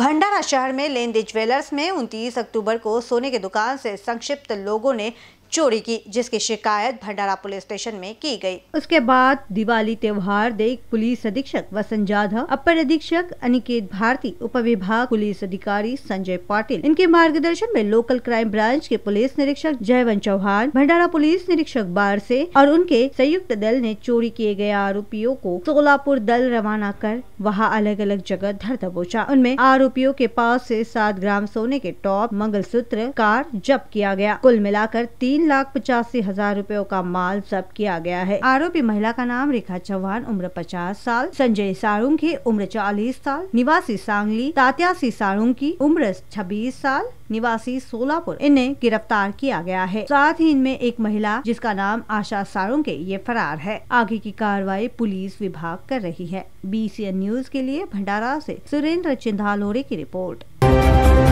भंडारा शहर में लेंदे ज्वेलर्स में 29 अक्टूबर को सोने के दुकान से संक्षिप्त लोगों ने चोरी की जिसकी शिकायत भंडारा पुलिस स्टेशन में की गई। उसके बाद दिवाली त्योहार देख पुलिस अधीक्षक वसंत जाधव अपर अधीक्षक अनिकेत भारती उप विभाग पुलिस अधिकारी संजय पाटिल इनके मार्गदर्शन में लोकल क्राइम ब्रांच के पुलिस निरीक्षक जयवंत चौहान भंडारा पुलिस निरीक्षक बारसे और उनके संयुक्त दल ने चोरी किए गए आरोपियों को सोलापुर दल रवाना कर वहाँ अलग अलग जगह धर दबोचा उनमें आरोपियों के पास ऐसी सात ग्राम सोने के टॉप मंगल कार जब्त किया गया कुल मिलाकर तीन तीन लाख पचासी हजार रूपयों का माल जब्त किया गया है आरोपी महिला का नाम रेखा चौहान उम्र पचास साल संजय की उम्र चालीस साल निवासी सांगली तात्यासी की उम्र छब्बीस साल निवासी सोलापुर इन्हें गिरफ्तार किया गया है साथ ही इनमें एक महिला जिसका नाम आशा के ये फरार है आगे की कार्रवाई पुलिस विभाग कर रही है बी न्यूज के लिए भंडारा ऐसी सुरेंद्र चिंधालोरे की रिपोर्ट